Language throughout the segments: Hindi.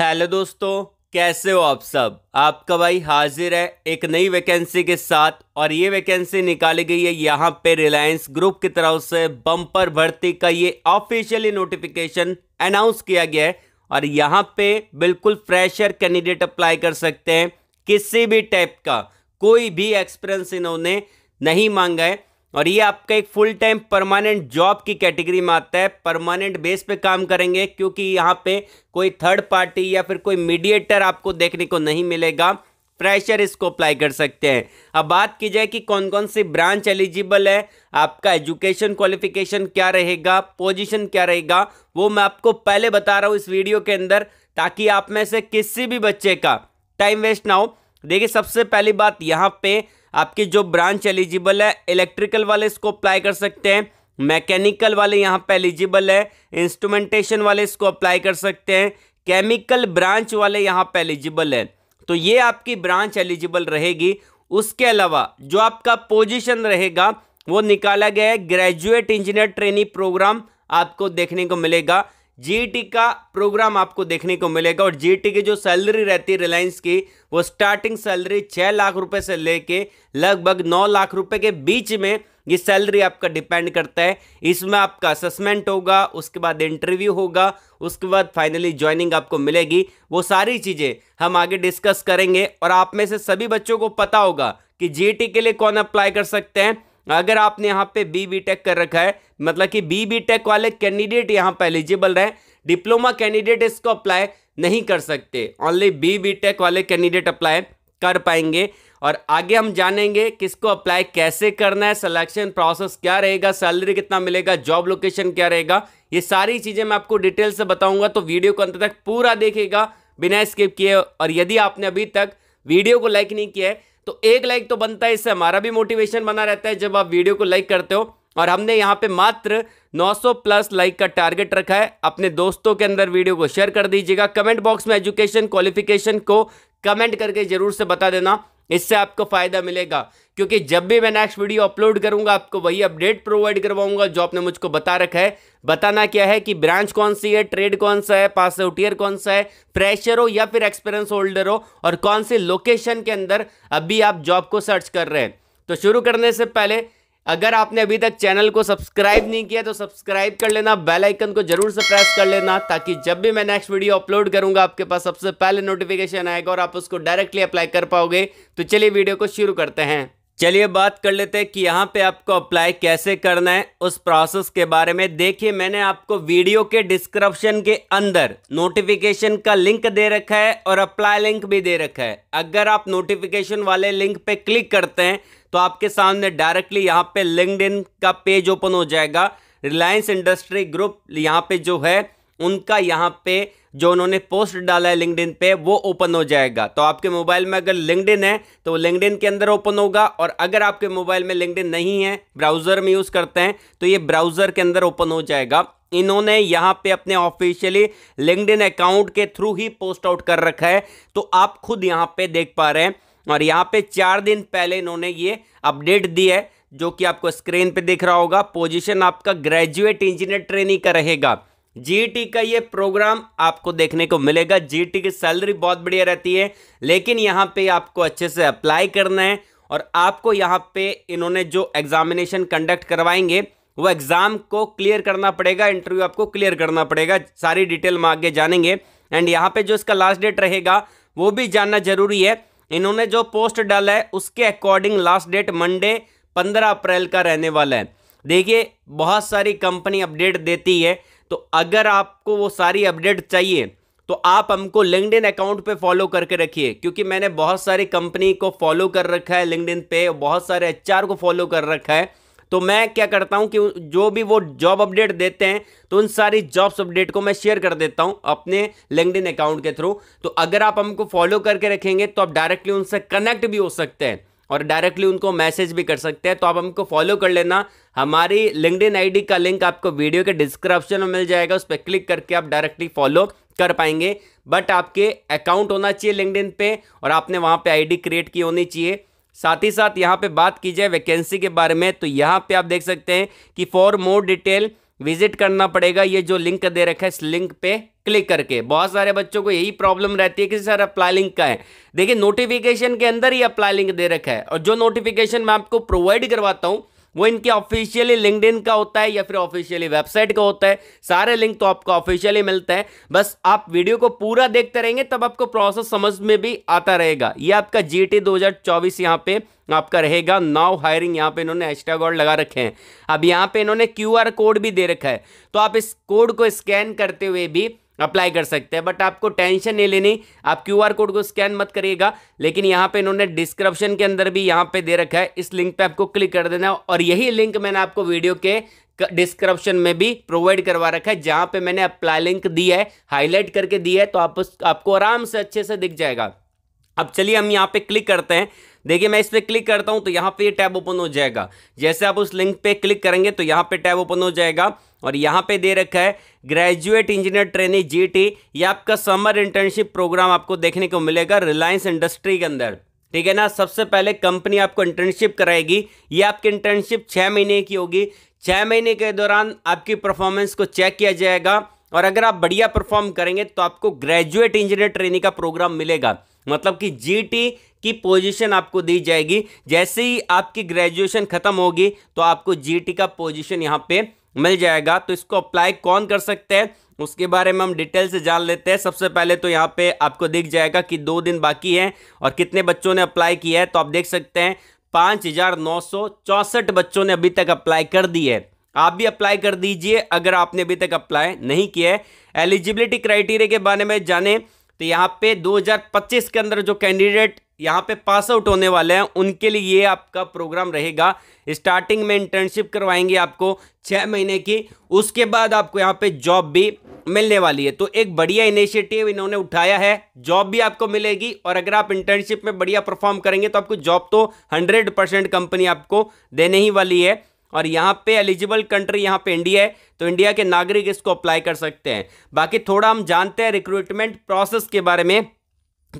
हेलो दोस्तों कैसे हो आप सब आपका भाई हाजिर है एक नई वैकेंसी के साथ और ये वैकेंसी निकाली गई है यहाँ पे रिलायंस ग्रुप की तरफ से बम्पर भर्ती का ये ऑफिशियली नोटिफिकेशन अनाउंस किया गया है और यहाँ पे बिल्कुल फ्रेशर कैंडिडेट अप्लाई कर सकते हैं किसी भी टाइप का कोई भी एक्सपीरियंस इन्होंने नहीं मांगा है और ये आपका एक फुल टाइम परमानेंट जॉब की कैटेगरी में आता है परमानेंट बेस पे काम करेंगे क्योंकि यहाँ पे कोई थर्ड पार्टी या फिर कोई मीडिएटर आपको देखने को नहीं मिलेगा प्रेशर इसको अप्लाई कर सकते हैं अब बात की जाए कि कौन कौन सी ब्रांच एलिजिबल है आपका एजुकेशन क्वालिफिकेशन क्या रहेगा पोजिशन क्या रहेगा वो मैं आपको पहले बता रहा हूँ इस वीडियो के अंदर ताकि आप में से किसी भी बच्चे का टाइम वेस्ट ना हो देखिए सबसे पहली बात यहाँ पे आपकी जो ब्रांच एलिजिबल है इलेक्ट्रिकल वाले इसको अप्लाई कर सकते हैं मैकेनिकल वाले यहाँ पे एलिजिबल है इंस्ट्रूमेंटेशन वाले इसको अप्लाई कर सकते हैं केमिकल ब्रांच वाले यहाँ पे एलिजिबल है तो ये आपकी ब्रांच एलिजिबल रहेगी उसके अलावा जो आपका पोजिशन रहेगा वो निकाला गया है ग्रेजुएट इंजीनियर ट्रेनिंग प्रोग्राम आपको देखने को मिलेगा जीईटी का प्रोग्राम आपको देखने को मिलेगा और जीईटी की जो सैलरी रहती है रिलायंस की वो स्टार्टिंग सैलरी छः लाख रुपए से लेके लगभग नौ लाख रुपए के बीच में ये सैलरी आपका डिपेंड करता है इसमें आपका असेसमेंट होगा उसके बाद इंटरव्यू होगा उसके बाद फाइनली ज्वाइनिंग आपको मिलेगी वो सारी चीज़ें हम आगे डिस्कस करेंगे और आप में से सभी बच्चों को पता होगा कि जीईटी के लिए कौन अप्लाई कर सकते हैं अगर आपने यहाँ पे बी बी टेक कर रखा है मतलब कि बी बी टेक वाले कैंडिडेट यहाँ पर एलिजिबल रहे डिप्लोमा कैंडिडेट इसको अप्लाई नहीं कर सकते ओनली बी बी टेक वाले कैंडिडेट अप्लाई कर पाएंगे और आगे हम जानेंगे किसको अप्लाई कैसे करना है सिलेक्शन प्रोसेस क्या रहेगा सैलरी कितना मिलेगा जॉब लोकेशन क्या रहेगा ये सारी चीज़ें मैं आपको डिटेल से बताऊंगा तो वीडियो को अंत तक पूरा देखेगा बिना स्किप किए और यदि आपने अभी तक वीडियो को लाइक नहीं किया है तो एक लाइक तो बनता है इससे हमारा भी मोटिवेशन बना रहता है जब आप वीडियो को लाइक करते हो और हमने यहाँ पे मात्र 900 प्लस लाइक का टारगेट रखा है अपने दोस्तों के अंदर वीडियो को शेयर कर दीजिएगा कमेंट बॉक्स में एजुकेशन क्वालिफिकेशन को कमेंट करके जरूर से बता देना इससे आपको फ़ायदा मिलेगा क्योंकि जब भी मैं नेक्स्ट वीडियो अपलोड करूंगा आपको वही अपडेट प्रोवाइड करवाऊंगा जो आपने मुझको बता रखा है बताना क्या है कि ब्रांच कौन सी है ट्रेड कौन सा है पास आउटियर कौन सा है फ्रेशर हो या फिर एक्सपीरियंस होल्डर हो और कौन सी लोकेशन के अंदर अभी आप जॉब को सर्च कर रहे हैं तो शुरू करने से पहले अगर आपने अभी तक चैनल को सब्सक्राइब नहीं किया तो सब्सक्राइब कर लेना बेल आइकन को जरूर से प्रेस कर लेना ताकि जब भी मैं नेक्स्ट वीडियो अपलोड करूंगा आपके पास सबसे पहले नोटिफिकेशन आएगा और आप उसको डायरेक्टली अप्लाई कर पाओगे तो चलिए वीडियो को शुरू करते हैं चलिए बात कर लेते हैं कि यहाँ पे आपको अप्लाई कैसे करना है उस प्रोसेस के बारे में देखिए मैंने आपको वीडियो के डिस्क्रिप्शन के अंदर नोटिफिकेशन का लिंक दे रखा है और अप्लाई लिंक भी दे रखा है अगर आप नोटिफिकेशन वाले लिंक पे क्लिक करते हैं तो आपके सामने डायरेक्टली यहाँ पे लिंकड का पेज ओपन हो जाएगा रिलायंस इंडस्ट्री ग्रुप यहाँ पे जो है उनका यहाँ पे जो उन्होंने पोस्ट डाला है लिंकड पे वो ओपन हो जाएगा तो आपके मोबाइल में अगर लिंकड है तो वो लिंकड के अंदर ओपन होगा और अगर आपके मोबाइल में लिंकड नहीं है ब्राउज़र में यूज़ करते हैं तो ये ब्राउज़र के अंदर ओपन हो जाएगा इन्होंने यहाँ पे अपने ऑफिशियली लिंकड अकाउंट के थ्रू ही पोस्ट आउट कर रखा है तो आप खुद यहाँ पे देख पा रहे हैं और यहाँ पे चार दिन पहले इन्होंने ये अपडेट दी है जो कि आपको स्क्रीन पे दिख रहा होगा पोजीशन आपका ग्रेजुएट इंजीनियर ट्रेनिंग का रहेगा जीईटी e का ये प्रोग्राम आपको देखने को मिलेगा जीईटी e की सैलरी बहुत बढ़िया रहती है लेकिन यहाँ पे आपको अच्छे से अप्लाई करना है और आपको यहाँ पे इन्होंने जो एग्जामिनेशन कंडक्ट करवाएंगे वो एग्ज़ाम को क्लियर करना पड़ेगा इंटरव्यू आपको क्लियर करना पड़ेगा सारी डिटेल हम आगे जानेंगे एंड यहाँ पे जो इसका लास्ट डेट रहेगा वो भी जानना जरूरी है इन्होंने जो पोस्ट डाला है उसके अकॉर्डिंग लास्ट डेट मंडे पंद्रह अप्रैल का रहने वाला है देखिए बहुत सारी कंपनी अपडेट देती है तो अगर आपको वो सारी अपडेट चाहिए तो आप हमको लिंकड अकाउंट पे फॉलो करके रखिए क्योंकि मैंने बहुत सारी कंपनी को फॉलो कर रखा है लिंकड पे बहुत सारे एच को फॉलो कर रखा है तो मैं क्या करता हूँ कि जो भी वो जॉब अपडेट देते हैं तो उन सारी जॉब्स अपडेट को मैं शेयर कर देता हूँ अपने लिंकड अकाउंट के थ्रू तो अगर आप हमको फॉलो करके रखेंगे तो आप डायरेक्टली उनसे कनेक्ट भी हो सकते हैं और डायरेक्टली उनको मैसेज भी कर सकते हैं तो आप हमको फॉलो कर लेना हमारी लिंकड आईडी का लिंक आपको वीडियो के डिस्क्रिप्शन में मिल जाएगा उस पर क्लिक करके आप डायरेक्टली फॉलो कर पाएंगे बट आपके अकाउंट होना चाहिए लिंकड पे और आपने वहाँ पे आईडी क्रिएट की होनी चाहिए साथ ही साथ यहाँ पे बात की जाए वैकेंसी के बारे में तो यहाँ पे आप देख सकते हैं कि फॉर मोर डिटेल विजिट करना पड़ेगा ये जो लिंक दे रखा है इस लिंक पे क्लिक करके बहुत सारे बच्चों को यही प्रॉब्लम रहती है कि सर अप्लाई लिंक का है देखिए नोटिफिकेशन के अंदर ही अप्लाई लिंक दे रखा है और जो नोटिफिकेशन मैं आपको प्रोवाइड करवाता हूँ वो इनके ऑफिशियली लिंकड का होता है या फिर ऑफिशियली वेबसाइट का होता है सारे लिंक तो आपको ऑफिशियली मिलते हैं बस आप वीडियो को पूरा देखते रहेंगे तब आपको प्रोसेस समझ में भी आता रहेगा ये आपका जी टी दो यहाँ पे आपका रहेगा नाउ हायरिंग यहाँ पे इन्होंने एक्स्ट्रा और लगा रखे हैं अब यहाँ पे इन्होंने क्यू कोड भी दे रखा है तो आप इस कोड को स्कैन करते हुए भी अप्लाई कर सकते हैं बट आपको टेंशन नहीं लेनी आप क्यू आर कोड को स्कैन मत करिएगा लेकिन यहाँ पे इन्होंने डिस्क्रिप्शन के अंदर भी यहाँ पे दे रखा है इस लिंक पे आपको क्लिक कर देना है और यही लिंक मैंने आपको वीडियो के डिस्क्रिप्शन में भी प्रोवाइड करवा रखा है जहाँ पे मैंने अप्लाई लिंक दी है हाईलाइट करके दी है तो आप आपको आराम से अच्छे से दिख जाएगा अब चलिए हम यहाँ पे क्लिक करते हैं देखिए मैं इस पर क्लिक करता हूँ तो यहाँ पे ये टैब ओपन हो जाएगा जैसे आप उस लिंक पे क्लिक करेंगे तो यहाँ पे टैब ओपन हो जाएगा और यहाँ पे दे रखा है ग्रेजुएट इंजीनियर ट्रेनिंग जीटी ये आपका समर इंटर्नशिप प्रोग्राम आपको देखने को मिलेगा रिलायंस इंडस्ट्री के अंदर ठीक है ना सबसे पहले कंपनी आपको इंटर्नशिप कराएगी ये आपकी इंटर्नशिप छः महीने की होगी छः महीने के दौरान आपकी परफॉर्मेंस को चेक किया जाएगा और अगर आप बढ़िया परफॉर्म करेंगे तो आपको ग्रेजुएट इंजीनियर ट्रेनिंग का प्रोग्राम मिलेगा मतलब कि जीटी की पोजीशन आपको दी जाएगी जैसे ही आपकी ग्रेजुएशन ख़त्म होगी तो आपको जीटी का पोजीशन यहाँ पे मिल जाएगा तो इसको अप्लाई कौन कर सकते हैं उसके बारे में हम डिटेल से जान लेते हैं सबसे पहले तो यहाँ पे आपको दिख जाएगा कि दो दिन बाकी है और कितने बच्चों ने अप्लाई किया है तो आप देख सकते हैं पाँच हज़ार नौ सौ चौंसठ बच्चों ने अभी तक अप्लाई कर दी है आप भी अप्लाई कर दीजिए अगर आपने अभी तक अप्लाई नहीं किया है एलिजिबिलिटी क्राइटेरिया के बारे में जाने तो यहाँ पे 2025 के अंदर जो कैंडिडेट यहाँ पे पास आउट होने वाले हैं उनके लिए ये आपका प्रोग्राम रहेगा स्टार्टिंग में इंटर्नशिप करवाएंगे आपको छः महीने की उसके बाद आपको यहाँ पे जॉब भी मिलने वाली है तो एक बढ़िया इनिशिएटिव इन्होंने उठाया है जॉब भी आपको मिलेगी और अगर आप इंटर्नशिप में बढ़िया परफॉर्म करेंगे तो आपको जॉब तो हंड्रेड परसेंट कंपनी आपको देने ही वाली है और यहाँ पे एलिजिबल कंट्री यहाँ पे इंडिया है तो इंडिया के नागरिक इसको अप्लाई कर सकते हैं बाकी थोड़ा हम जानते हैं रिक्रूटमेंट प्रोसेस के बारे में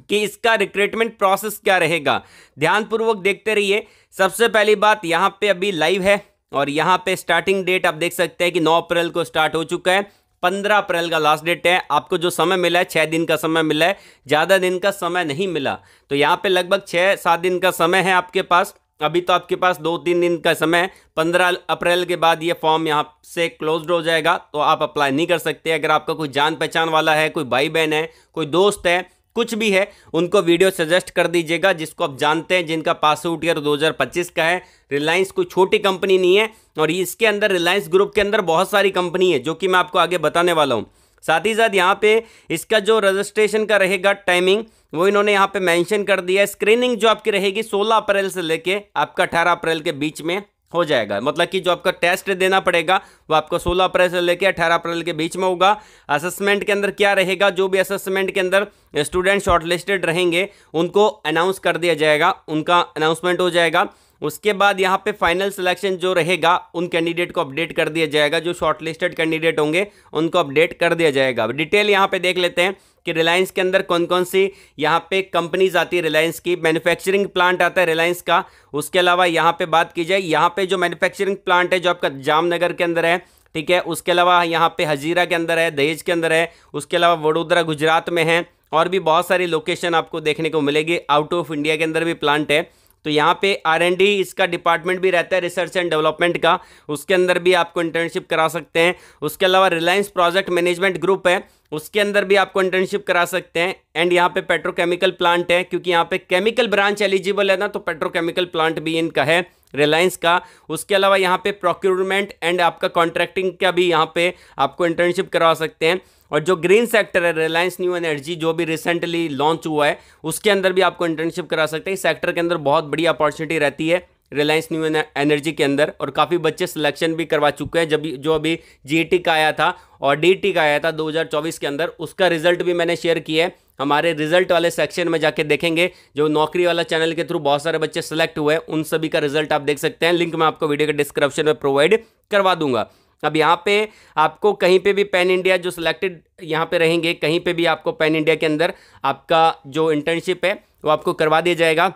कि इसका रिक्रूटमेंट प्रोसेस क्या रहेगा ध्यानपूर्वक देखते रहिए सबसे पहली बात यहाँ पे अभी लाइव है और यहाँ पे स्टार्टिंग डेट आप देख सकते हैं कि 9 अप्रैल को स्टार्ट हो चुका है 15 अप्रैल का लास्ट डेट है आपको जो समय मिला है छः दिन का समय मिला है ज़्यादा दिन का समय नहीं मिला तो यहाँ पे लगभग छः सात दिन का समय है आपके पास अभी तो आपके पास दो तीन दिन का समय पंद्रह अप्रैल के बाद ये फॉर्म यहाँ से क्लोज हो जाएगा तो आप अप्लाई नहीं कर सकते अगर आपका कोई जान पहचान वाला है कोई भाई बहन है कोई दोस्त है कुछ भी है उनको वीडियो सजेस्ट कर दीजिएगा जिसको आप जानते हैं जिनका पासआउट ईयर 2025 का है रिलायंस कोई छोटी कंपनी नहीं है और इसके अंदर रिलायंस ग्रुप के अंदर बहुत सारी कंपनी है जो कि मैं आपको आगे बताने वाला हूँ साथ ही साथ यहाँ पे इसका जो रजिस्ट्रेशन का रहेगा टाइमिंग वो इन्होंने यहाँ पे मेंशन कर दिया है स्क्रीनिंग जो आपकी रहेगी 16 अप्रैल से लेके आपका 18 अप्रैल के बीच में हो जाएगा मतलब कि जो आपका टेस्ट देना पड़ेगा वो आपको 16 अप्रैल से लेकर 18 अप्रैल के बीच में होगा असेसमेंट के अंदर क्या रहेगा जो भी असेसमेंट के अंदर स्टूडेंट शॉर्टलिस्टेड रहेंगे उनको अनाउंस कर दिया जाएगा उनका अनाउंसमेंट हो जाएगा उसके बाद यहाँ पे फाइनल सिलेक्शन जो रहेगा उन कैंडिडेट को अपडेट कर दिया जाएगा जो शॉर्टलिस्टेड कैंडिडेट होंगे उनको अपडेट कर दिया जाएगा डिटेल यहाँ पे देख लेते हैं कि रिलायंस के अंदर कौन कौन सी यहाँ पे कंपनीज आती है रिलायंस की मैन्युफैक्चरिंग प्लांट आता है रिलायंस का उसके अलावा यहाँ पे बात की जाए यहाँ पे जो मैन्युफैक्चरिंग प्लांट है जो आपका जामनगर के अंदर है ठीक है उसके अलावा यहाँ पे हजीरा के अंदर है दहेज के अंदर है उसके अलावा वडोदरा गुजरात में है और भी बहुत सारी लोकेशन आपको देखने को मिलेगी आउट ऑफ इंडिया के अंदर भी प्लांट है तो यहाँ पे आर एंड डी इसका डिपार्टमेंट भी रहता है रिसर्च एंड डेवलपमेंट का उसके अंदर भी आपको इंटर्नशिप करा सकते हैं उसके अलावा रिलायंस प्रोजेक्ट मैनेजमेंट ग्रुप है उसके अंदर भी आपको इंटर्नशिप करा सकते हैं एंड यहाँ पे पेट्रोकेमिकल प्लांट है क्योंकि यहाँ पे केमिकल ब्रांच एलिजिबल है ना तो पेट्रोकेमिकल प्लांट भी इनका है रिलायंस का उसके अलावा यहाँ पे प्रोक्यूरमेंट एंड आपका कॉन्ट्रैक्टिंग का भी यहाँ पे आपको इंटर्नशिप करवा सकते हैं और जो ग्रीन सेक्टर है रिलायंस न्यू एनर्जी जो भी रिसेंटली लॉन्च हुआ है उसके अंदर भी आपको इंटर्नशिप करा सकते हैं इस सेक्टर के अंदर बहुत बड़ी अपॉर्चुनिटी रहती है रिलायंस न्यू एनर्जी के अंदर और काफ़ी बच्चे सिलेक्शन भी करवा चुके हैं जब जो अभी जी e का आया था और डी e का आया था 2024 के अंदर उसका रिजल्ट भी मैंने शेयर किया है हमारे रिजल्ट वाले सेक्शन में जाके देखेंगे जो नौकरी वाला चैनल के थ्रू बहुत सारे बच्चे सेलेक्ट हुए हैं उन सभी का रिजल्ट आप देख सकते हैं लिंक मैं आपको वीडियो के डिस्क्रिप्शन में प्रोवाइड करवा दूंगा अब यहाँ पे आपको कहीं पे भी पैन इंडिया जो सिलेक्टेड यहाँ पे रहेंगे कहीं पे भी आपको पैन इंडिया के अंदर आपका जो इंटर्नशिप है वो आपको करवा दिया जाएगा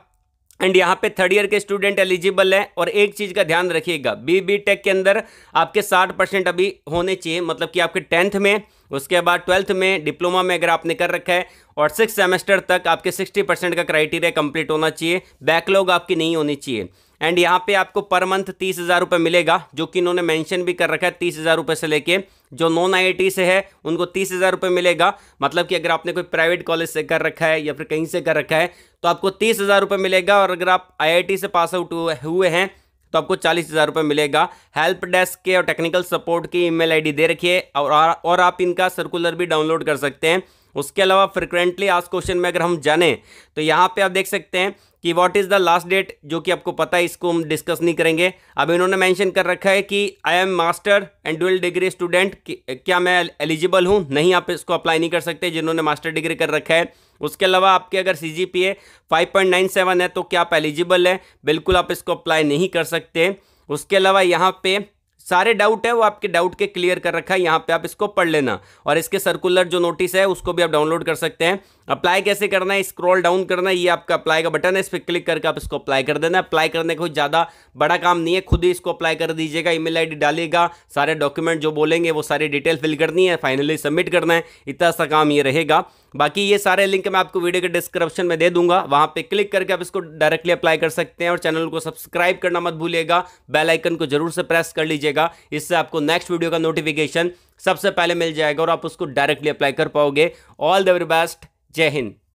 एंड यहाँ पे थर्ड ईयर के स्टूडेंट एलिजिबल हैं और एक चीज़ का ध्यान रखिएगा बी बी टेक के अंदर आपके साठ परसेंट अभी होने चाहिए मतलब कि आपके टेंथ में उसके बाद ट्वेल्थ में डिप्लोमा में अगर आपने कर रखा है और सिक्स सेमेस्टर तक आपके सिक्सटी परसेंट का क्राइटेरिया कंप्लीट होना चाहिए बैकलॉग आपकी नहीं होनी चाहिए एंड यहाँ पे आपको पर मंथ तीस हज़ार रुपये मिलेगा जो कि इन्होंने मेंशन भी कर रखा है तीस हज़ार रुपये से लेके जो नॉन आईआईटी से है उनको तीस हज़ार रुपये मिलेगा मतलब कि अगर आपने कोई प्राइवेट कॉलेज से कर रखा है या फिर कहीं से कर रखा है तो आपको तीस हज़ार रुपये मिलेगा और अगर आप आईआईटी से पास आउट हुए हैं तो आपको चालीस हज़ार रुपये मिलेगा हेल्प डेस्क के और टेक्निकल सपोर्ट की ईमेल आईडी दे रखिए और, और आप इनका सर्कुलर भी डाउनलोड कर सकते हैं उसके अलावा फ्रिक्वेंटली आज क्वेश्चन में अगर हम जाने तो यहाँ पे आप देख सकते हैं कि what is the last date जो कि आपको पता है इसको हम डिस्कस नहीं करेंगे अब इन्होंने मेंशन कर रखा है कि I am master and dual degree student क्या मैं एलिजिबल हूँ नहीं आप इसको अप्लाई नहीं कर सकते जिन्होंने मास्टर डिग्री कर रखा है उसके अलावा आपके अगर C G P A five point nine seven है तो क्या आप एलिजिबल हैं बिल्कुल आप इसको अप्लाई नहीं कर सकते उसके अलावा यहाँ पर सारे डाउट है वो आपके डाउट के क्लियर कर रखा है यहाँ पे आप इसको पढ़ लेना और इसके सर्कुलर जो नोटिस है उसको भी आप डाउनलोड कर सकते हैं अप्लाई कैसे करना है स्क्रॉल डाउन करना है ये आपका अप्लाई का बटन है इस पर क्लिक करके आप इसको अप्लाई कर देना अप्लाई करने का कोई ज़्यादा बड़ा काम नहीं है खुद ही इसको अप्लाई कर दीजिएगा ईमेल आईडी डालिएगा सारे डॉक्यूमेंट जो बोलेंगे वो सारी डिटेल फिल करनी है फाइनली सबमिट करना है इतना सा काम ये रहेगा बाकी ये सारे लिंक मैं आपको वीडियो के डिस्क्रिप्शन में दे दूंगा वहाँ पर क्लिक करके आप इसको डायरेक्टली अप्लाई कर सकते हैं और चैनल को सब्सक्राइब करना मत भूलिएगा बेलाइकन को जरूर से प्रेस कर लीजिएगा इससे आपको नेक्स्ट वीडियो का नोटिफिकेशन सबसे पहले मिल जाएगा और आप उसको डायरेक्टली अप्लाई कर पाओगे ऑल द वेरी बेस्ट जय हिंद